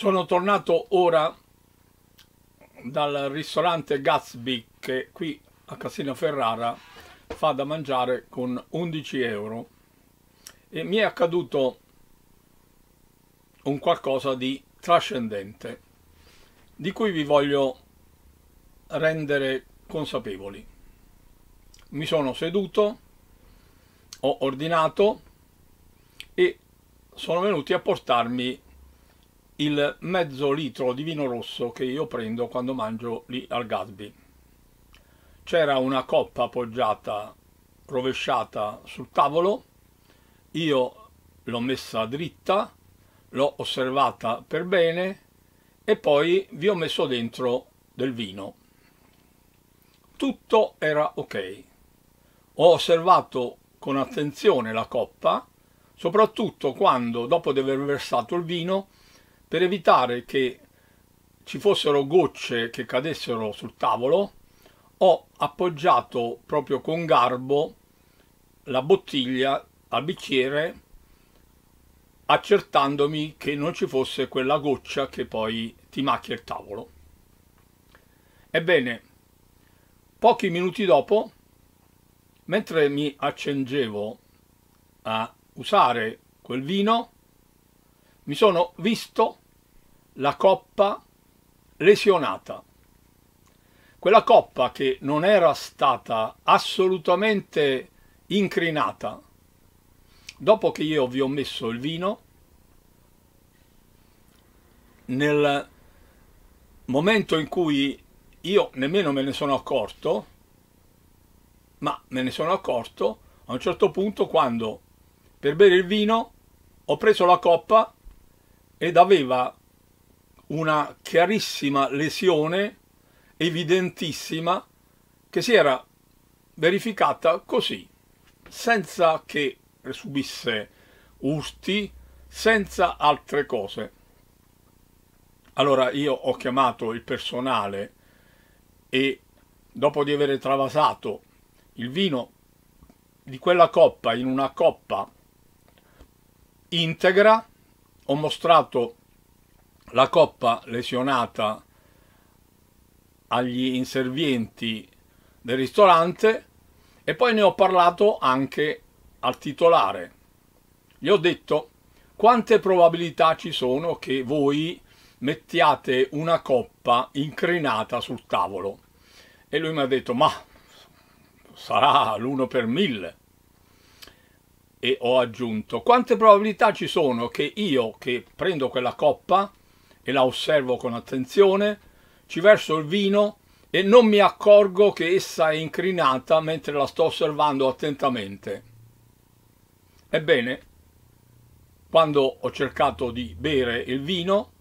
Sono tornato ora dal ristorante Gatsby che qui a Cassino Ferrara fa da mangiare con 11 euro e mi è accaduto un qualcosa di trascendente di cui vi voglio rendere consapevoli. Mi sono seduto, ho ordinato e sono venuti a portarmi il mezzo litro di vino rosso che io prendo quando mangio lì al Gatsby. C'era una coppa appoggiata, rovesciata sul tavolo, io l'ho messa dritta, l'ho osservata per bene e poi vi ho messo dentro del vino. Tutto era ok. Ho osservato con attenzione la coppa, soprattutto quando, dopo di aver versato il vino, per evitare che ci fossero gocce che cadessero sul tavolo ho appoggiato proprio con garbo la bottiglia al bicchiere accertandomi che non ci fosse quella goccia che poi ti macchia il tavolo. Ebbene, pochi minuti dopo, mentre mi accingevo a usare quel vino, mi sono visto la coppa lesionata. Quella coppa che non era stata assolutamente incrinata. Dopo che io vi ho messo il vino, nel momento in cui io nemmeno me ne sono accorto, ma me ne sono accorto a un certo punto quando per bere il vino ho preso la coppa ed aveva una chiarissima lesione evidentissima che si era verificata così, senza che subisse usti, senza altre cose. Allora io ho chiamato il personale e dopo di aver travasato il vino di quella coppa in una coppa integra, ho mostrato la coppa lesionata agli inservienti del ristorante e poi ne ho parlato anche al titolare. Gli ho detto quante probabilità ci sono che voi mettiate una coppa incrinata sul tavolo. E lui mi ha detto ma sarà l'uno per mille e ho aggiunto quante probabilità ci sono che io che prendo quella coppa e la osservo con attenzione, ci verso il vino e non mi accorgo che essa è incrinata mentre la sto osservando attentamente. Ebbene, quando ho cercato di bere il vino,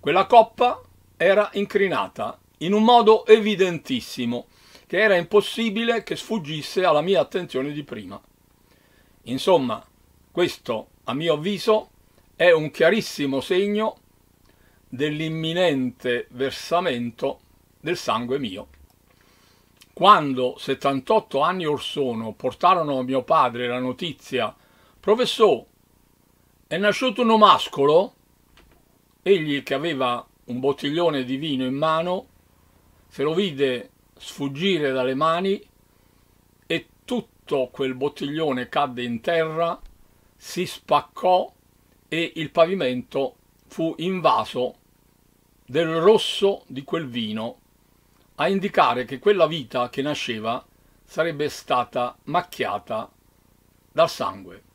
quella coppa era incrinata in un modo evidentissimo, che era impossibile che sfuggisse alla mia attenzione di prima. Insomma, questo, a mio avviso, è un chiarissimo segno dell'imminente versamento del sangue mio. Quando 78 anni or sono portarono a mio padre la notizia «Professore, è nasciuto un mascolo?» Egli, che aveva un bottiglione di vino in mano, se lo vide sfuggire dalle mani e tutto tutto quel bottiglione cadde in terra, si spaccò e il pavimento fu invaso del rosso di quel vino, a indicare che quella vita che nasceva sarebbe stata macchiata dal sangue.